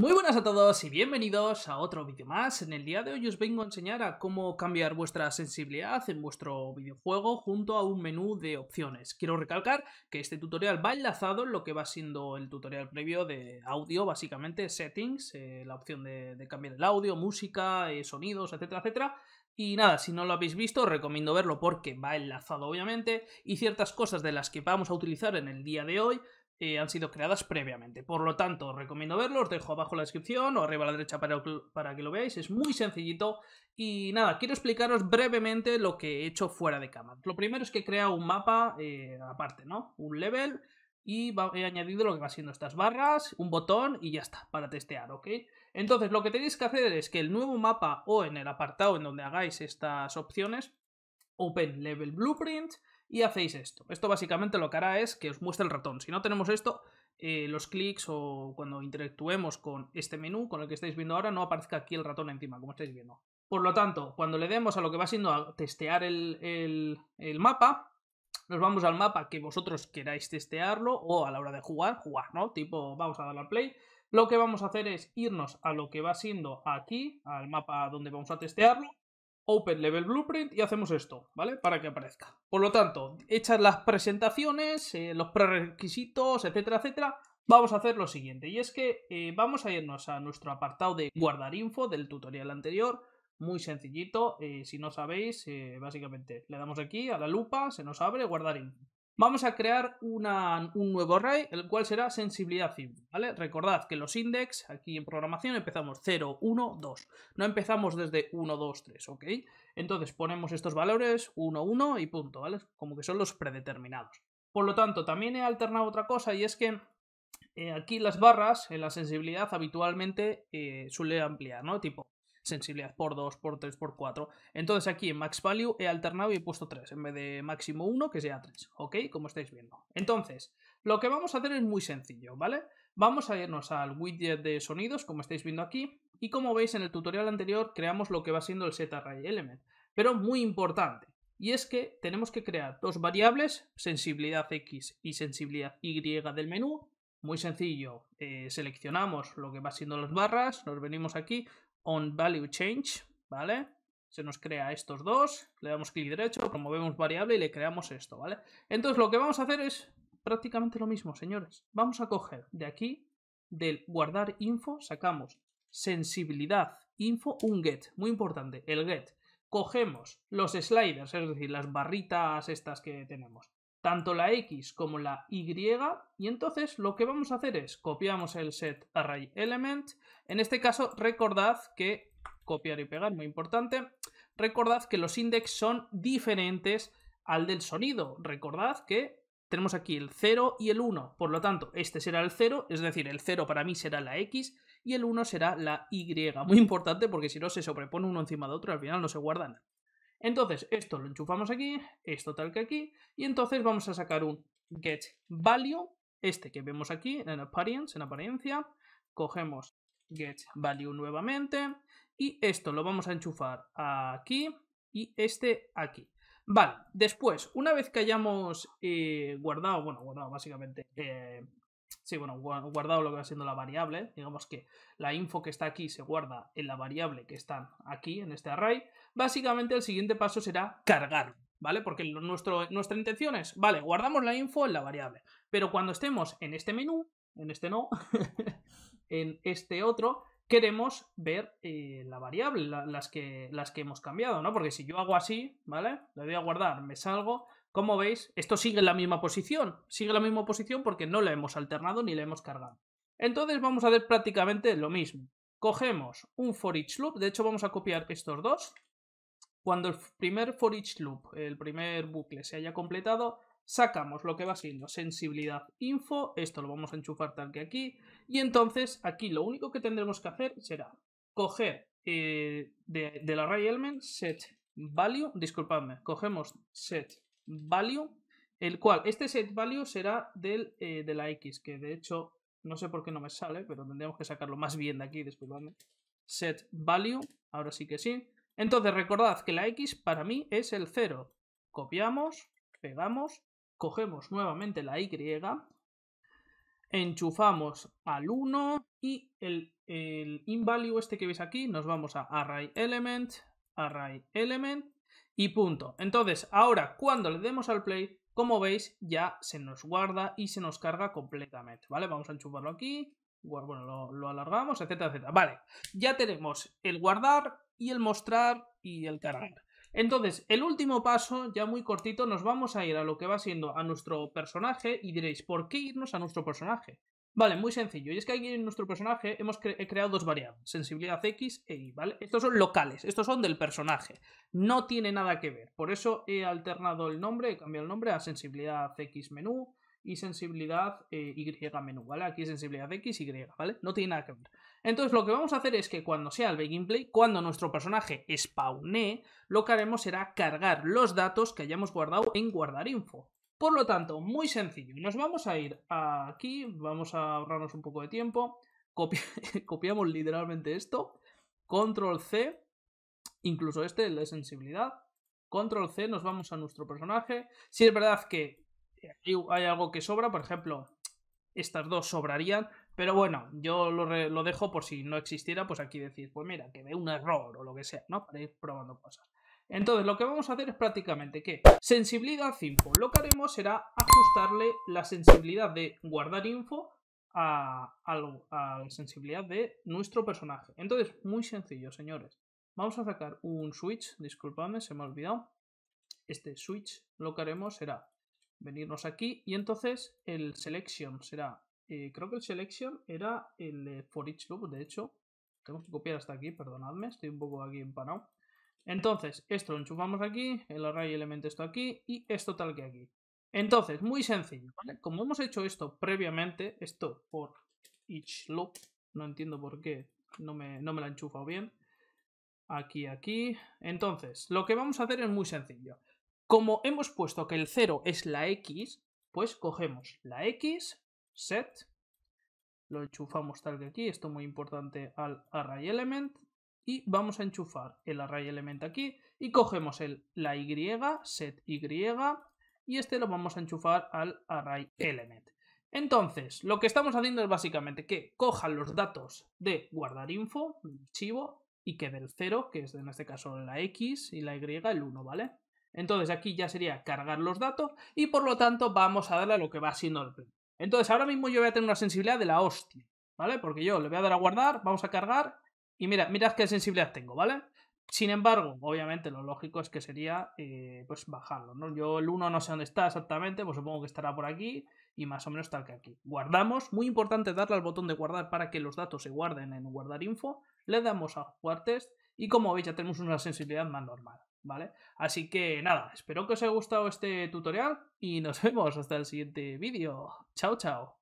Muy buenas a todos y bienvenidos a otro vídeo más. En el día de hoy os vengo a enseñar a cómo cambiar vuestra sensibilidad en vuestro videojuego junto a un menú de opciones. Quiero recalcar que este tutorial va enlazado en lo que va siendo el tutorial previo de audio, básicamente settings, eh, la opción de, cambiar el audio, música, eh, sonidos, etcétera, etcétera. Y nada, si no lo habéis visto, os recomiendo verlo porque va enlazado obviamente y ciertas cosas de las que vamos a utilizar en el día de hoy eh, han sido creadas previamente. Por lo tanto, os recomiendo verlo, os dejo abajo la descripción o arriba a la derecha para, que lo veáis, es muy sencillito. Y nada, quiero explicaros brevemente lo que he hecho fuera de cámara. Lo primero es que he un mapa eh, aparte, ¿no? Un level y he añadido lo que va siendo estas barras, un botón y ya está, para testear, ¿ok? Entonces lo que tenéis que hacer es que el nuevo mapa o en el apartado en donde hagáis estas opciones, Open Level Blueprint, y hacéis esto. Esto básicamente lo que hará es que os muestre el ratón. Si no tenemos esto, eh, los clics o cuando interactuemos con este menú, con el que estáis viendo ahora, no aparezca aquí el ratón encima, como estáis viendo. Por lo tanto, cuando le demos a lo que va siendo a testear el, mapa, nos vamos al mapa que vosotros queráis testearlo o a la hora de jugar, jugar, ¿no? Tipo, vamos a darle al play. Lo que vamos a hacer es irnos a lo que va siendo aquí, al mapa donde vamos a testearlo, Open Level Blueprint y hacemos esto, ¿vale? Para que aparezca. Por lo tanto, hechas las presentaciones, eh, los prerequisitos, etcétera, etcétera, vamos a hacer lo siguiente. Y es que eh, vamos a irnos a nuestro apartado de guardar info del tutorial anterior. Muy sencillito, eh, si no sabéis, básicamente le damos aquí a la lupa, se nos abre guardar info. Vamos a crear un nuevo array, el cual será sensibilidad ¿vale? Recordad que los index, aquí en programación, empezamos 0, 1, 2. No empezamos desde 1, 2, 3, ¿ok? Entonces ponemos estos valores 1, 1 y punto, ¿vale? Como que son los predeterminados. Por lo tanto, también he alternado otra cosa y es que eh, aquí las barras en la sensibilidad habitualmente eh, suele ampliar, ¿no? Tipo sensibilidad por 2, por 3, por 4. Entonces aquí en max value he alternado y he puesto 3 en vez de máximo 1 que sea 3, ¿ok? Como estáis viendo. Entonces, lo que vamos a hacer es muy sencillo, ¿vale? Vamos a irnos al widget de sonidos, como estáis viendo aquí, y como veis en el tutorial anterior creamos lo que va siendo el setArrayElement element, pero muy importante, y es que tenemos que crear dos variables, sensibilidad X y sensibilidad Y del menú, muy sencillo, eh, seleccionamos lo que va siendo las barras, nos venimos aquí, on value change, ¿vale? Se nos crea estos dos, le damos clic derecho, promovemos variable y le creamos esto, ¿vale? Entonces lo que vamos a hacer es prácticamente lo mismo, señores. Vamos a coger de aquí, del guardar info, sacamos sensibilidad info, un get, muy importante, el get. Cogemos los sliders, es decir, las barritas estas que tenemos, tanto la X como la Y y entonces lo que vamos a hacer es copiamos el set array element. En este caso recordad que copiar y pegar, muy importante. Recordad que los index son diferentes al del sonido. Recordad que tenemos aquí el 0 y el 1, por lo tanto este será el 0, es decir, el 0 para mí será la X y el 1 será la Y. Muy importante porque si no se sobrepone uno encima de otro, al final no se guardan entonces, esto lo enchufamos aquí, esto tal que aquí, y entonces vamos a sacar un get value, este que vemos aquí en en apariencia, cogemos get value nuevamente, y esto lo vamos a enchufar aquí y este aquí. Vale, después, una vez que hayamos eh, guardado, bueno, guardado básicamente, eh, Sí, bueno, guardado lo que va siendo la variable, digamos que la info que está aquí se guarda en la variable que está aquí, en este array. Básicamente el siguiente paso será cargar, ¿vale? Porque nuestro, nuestra intención es, vale, guardamos la info en la variable, pero cuando estemos en este menú, en este no, en este otro, queremos ver eh, la variable, las, que, las que hemos cambiado, ¿no? Porque si yo hago así, ¿vale? Le doy a guardar, me salgo, como veis, esto sigue en la misma posición, sigue en la misma posición porque no la hemos alternado ni la hemos cargado. Entonces vamos a hacer prácticamente lo mismo. Cogemos un for each loop, de hecho vamos a copiar estos dos. Cuando el primer for each loop, el primer bucle se haya completado, sacamos lo que va siendo sensibilidad info, esto lo vamos a enchufar tal que aquí, y entonces aquí lo único que tendremos que hacer será coger eh, del la array element set value, disculpadme, cogemos set value, el cual, este set value será del, eh, de la x, que de hecho no sé por qué no me sale, pero tendremos que sacarlo más bien de aquí, disculpadme, set value, ahora sí que sí, entonces recordad que la x para mí es el 0, copiamos, pegamos cogemos nuevamente la Y, enchufamos al 1 y el, el invalue este que veis aquí nos vamos a array element, array element y punto. Entonces, ahora cuando le demos al play, como veis, ya se nos guarda y se nos carga completamente, ¿vale? Vamos a enchufarlo aquí, bueno, lo, lo alargamos, etcétera, etcétera. Vale, ya tenemos el guardar y el mostrar y el cargar. Entonces, el último paso, ya muy cortito, nos vamos a ir a lo que va siendo a nuestro personaje y diréis, ¿por qué irnos a nuestro personaje? Vale, muy sencillo. Y es que aquí en nuestro personaje hemos creado dos variables, sensibilidad X e Y, ¿vale? Estos son locales, estos son del personaje. No tiene nada que ver. Por eso he alternado el nombre, he cambiado el nombre a sensibilidad X menú y sensibilidad eh, Y menú, ¿vale? Aquí sensibilidad X, Y, ¿vale? No tiene nada que ver. Entonces lo que vamos a hacer es que cuando sea el begin play, cuando nuestro personaje spawné, lo que haremos será cargar los datos que hayamos guardado en guardar info. Por lo tanto, muy sencillo. Nos vamos a ir aquí, vamos a ahorrarnos un poco de tiempo. copiamos literalmente esto. Control C, incluso este, el de sensibilidad. Control C, nos vamos a nuestro personaje. Si es verdad que hay algo que sobra, por ejemplo, estas dos sobrarían, pero bueno, yo lo, dejo por si no existiera, pues aquí decir, pues mira, que ve un error o lo que sea, ¿no? Para ir probando cosas. Entonces, lo que vamos a hacer es prácticamente que sensibilidad info, Lo que haremos será ajustarle la sensibilidad de guardar info a, a, la sensibilidad de nuestro personaje. Entonces, muy sencillo, señores. Vamos a sacar un switch, disculpadme, se me ha olvidado. Este switch lo que haremos será venirnos aquí y entonces el selection será eh, creo que el selection era el for each loop, de hecho. Tengo que copiar hasta aquí, perdonadme, estoy un poco aquí empanado. Entonces, esto lo enchufamos aquí, el array element esto aquí y esto tal que aquí. Entonces, muy sencillo, Como hemos hecho esto previamente, esto for each loop, no entiendo por qué no me, no me la enchufado bien. Aquí, aquí. Entonces, lo que vamos a hacer es muy sencillo. Como hemos puesto que el 0 es la X, pues cogemos la X, set. Lo enchufamos tal que aquí, esto muy importante, al array element. Y vamos a enchufar el array element aquí y cogemos el, la Y, set Y, y este lo vamos a enchufar al array element. Entonces, lo que estamos haciendo es básicamente que cojan los datos de guardar info, archivo, y que del 0, que es en este caso la X y la Y, el 1, ¿vale? Entonces aquí ya sería cargar los datos y por lo tanto vamos a darle a lo que va siendo el entonces, ahora mismo yo voy a tener una sensibilidad de la hostia, ¿vale? Porque yo le voy a dar a guardar, vamos a cargar, y mira, mirad qué sensibilidad tengo, ¿vale? Sin embargo, obviamente lo lógico es que sería eh, pues bajarlo, ¿no? Yo el 1 no sé dónde está exactamente, pues supongo que estará por aquí y más o menos tal que aquí. Guardamos, muy importante darle al botón de guardar para que los datos se guarden en guardar info, le damos a jugar test y como veis ya tenemos una sensibilidad más normal. ¿vale? Así que nada, espero que os haya gustado este tutorial y nos vemos hasta el siguiente vídeo. Chao, chao.